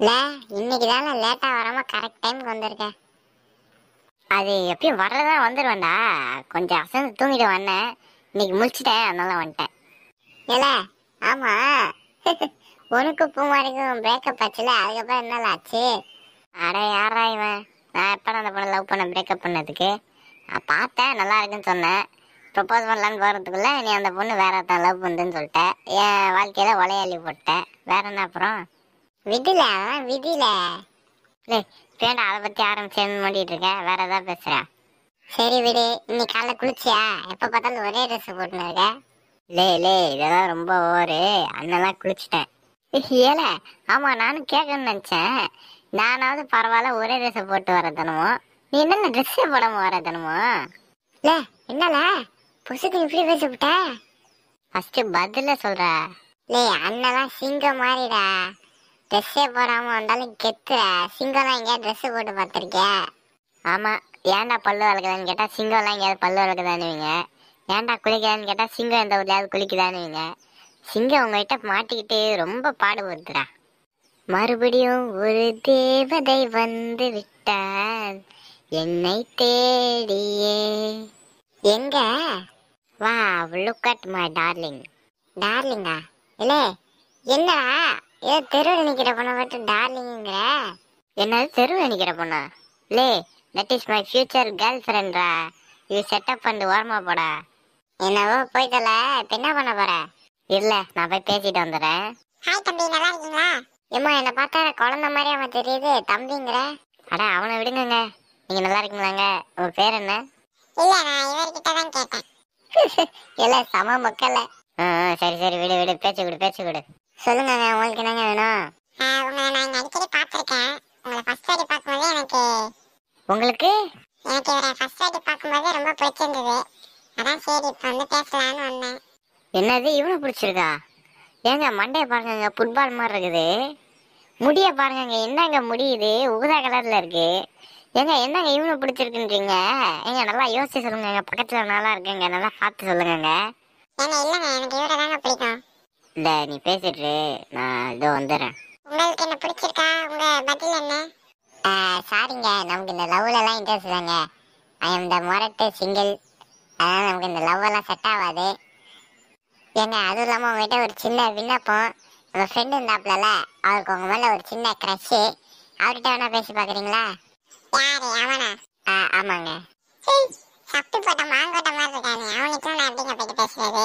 இல்லை இன்னைக்கு தானே லேட்டாக வராமல் கரெக்ட் டைமுக்கு வந்திருக்கேன் அது எப்பயும் வர்றதா வந்துடுவேண்டா கொஞ்சம் அசந்து தூங்கிட்டு வந்தேன் இன்னைக்கு முழிச்சிட்டேன் அதனால வந்துட்டேன் இல்லை ஆமாம் உனக்கு பூமாரிக்கும் பிரேக்கப் ஆச்சுல அதுக்கப்புறம் என்னால் ஆச்சு அட யாரா இவன் நான் எப்போ அந்த பொண்ணை லவ் பண்ண பிரேக்கப் பண்ணதுக்கு நான் பார்த்தேன் நல்லா இருக்குன்னு சொன்னேன் ப்ரப்போஸ் பண்ணலான்னு போகிறதுக்குள்ளே நீ அந்த பொண்ணு வேற தான் லவ் பண்ணுதுன்னு சொல்லிட்டேன் என் வாழ்க்கையில் உலையாளி போட்டேன் வேற என்ன அப்புறம் விதில விதில வேண்டாம் அதை பத்தி சேர்ந்து மூடிட்டு இருக்க வேற ஏதாவது பேசுறேன் சரி விடு இன்னைக்கு காலைல குளிச்சியா எப்ப பார்த்தாலும் ஒரே ட்ரெஸ் போட்டுன்னு இருக்க லே லே இதெல்லாம் ரொம்ப ஓவரு அண்ணெல்லாம் குளிச்சுட்டேன் ஏல ஆமா நானும் கேட்கணும்னு நினைச்சேன் நானாவது பரவாயில்ல ஒரே ட்ரெஸ் போட்டு வர தனமோ நீ என்னென்ன ட்ரெஸ்ஸே போடாம வர தனமோ லே என்னல புசுக்கு இப்படி பேசப்பட்ட ஃபர்ஸ்ட் பதில சொல்ற லே அண்ணெல்லாம் சிங்கம் மாறிடா ட்ரெஸ்ஸே போடாமல் வந்தாலும் கெத்துற சிங்கம்லாம் எங்கேயாவது ட்ரெஸ்ஸு போட்டு பார்த்துருக்கியா ஆமாம் ஏன்டா பல்லு வளர்க்குதான்னு கேட்டால் சிங்கம்லாம் எங்கேயாவது பல்லு வளர்க்குதானுவீங்க ஏன்டா குளிக்கிறான்னு கேட்டால் சிங்கம் எந்த ஊர்லையாவது குளிக்குதானுவீங்க சிங்கம் உங்கள்கிட்ட மாட்டிக்கிட்டு ரொம்ப பாடுபடுத்துடா மறுபடியும் ஒரு தேவதை வந்து விட்டார் என்னை தேடியே எங்க வா லுக் அட் மை டார்லிங் டார்லிங்கா இல்லை என்னடா ஏ தெரு நிற்கிற பொண்ணை மட்டும் டார்லிங்கிற என்னது தெரு நிற்கிற பொண்ணு லே that is my future girl ஃப்ரெண்ட்ரா இது செட்டப் பண்ணி ஓரமாக போடா என்னவோ போய்தல என்ன பண்ண போற இல்லை நான் போய் பேசிட்டு வந்துடுறேன் ஹாய் தம்பி நல்லா இருக்கீங்களா ஏம்மா என்னை பார்த்தா குழந்த மாதிரி அவன் தெரியுது தம்பிங்கிற அடா அவனை விடுங்கங்க நீங்கள் நல்லா இருக்கீங்களாங்க உங்கள் பேர் என்ன இல்லை நான் இவர்கிட்ட தான் கேட்டேன் இல்லை சம மக்கள் ஆ சரி சரி விடு விடு பேச்சு விடு பேச்சு விடு சொல்லுங்க உங்களுக்கு என்னங்க வேணும் உங்களை நான் அடிக்கடி பார்த்துருக்கேன் உங்களை ஃபர்ஸ்ட் வாட்டி பார்க்கும்போது எனக்கு உங்களுக்கு எனக்கு இவரை ஃபர்ஸ்ட் வாட்டி பார்க்கும்போது ரொம்ப பிடிச்சிருந்தது அதான் சரி இப்போ வந்து பேசலான்னு வந்தேன் என்னது இவ்வளோ பிடிச்சிருக்கா ஏங்க மண்டையை பாருங்க ஃபுட்பால் மாதிரி இருக்குது முடிய பாருங்க என்னங்க முடியுது ஊதா கலரில் இருக்கு ஏங்க என்னங்க இவ்வளோ பிடிச்சிருக்குன்றீங்க ஏங்க நல்லா யோசிச்சு சொல்லுங்க பக்கத்தில் நல்லா இருக்குங்க நல்லா பார்த்து சொல்லுங்க ஏங்க இல்லைங்க எனக்கு இவரை தாங்க பிடிக்கும் இந்த நீ பேசிட்டு நான் இதோ வந்துடுறேன் உங்களுக்கு என்ன பிடிச்சிருக்கா உங்க பதில் என்ன சாரிங்க நமக்கு இந்த லவ்லலாம் இன்ட்ரெஸ்ட் இல்லைங்க ஐ எம் த மொரட்டு சிங்கிள் அதனால் நமக்கு இந்த லவ் எல்லாம் செட் ஆகாது ஏங்க அதுவும் இல்லாமல் உங்ககிட்ட ஒரு சின்ன விண்ணப்பம் உங்கள் ஃப்ரெண்டு இருந்தாப்புலல அவருக்கு உங்கள் மேலே ஒரு சின்ன க்ரஷ்ஷு அவர்கிட்ட வேணா பேசி பார்க்குறீங்களா யாரு அவனா ஆ ஆமாங்க சரி சப்பு போட்ட மாங்கோட்ட மாதிரி இருக்கானே அவனுக்கு நான் எப்படிங்க போயிட்டு பேசுறது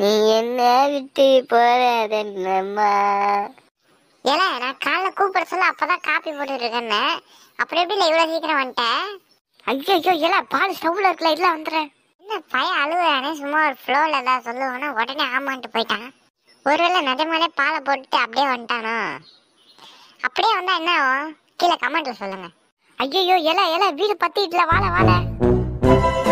நீ என்ன விட்டு போறதம்மா ஏன்னா நான் காலைல கூப்பிட சொல்ல அப்பதான் காப்பி போட்டுட்டு இருக்கேன்னு அப்புறம் எப்படி இவ்வளவு சீக்கிரம் வந்துட்டேன் ஐயோ ஐயோ ஏல பால் ஸ்டவ்ல இருக்கல இல்ல வந்துடுறேன் என்ன பையன் அழுகுறானே சும்மா ஒரு ஃப்ளோவில் ஏதாவது சொல்லுவானா உடனே ஆமான்ட்டு போயிட்டான் ஒருவேளை நிஜமாலே பாலை போட்டுட்டு அப்படியே வந்துட்டானோ அப்படியே வந்தா என்ன ஆகும் கீழே கமெண்ட்ல சொல்லுங்க ஐயோ இலை இலை வீடு பத்திட்டுல வாழ வாழ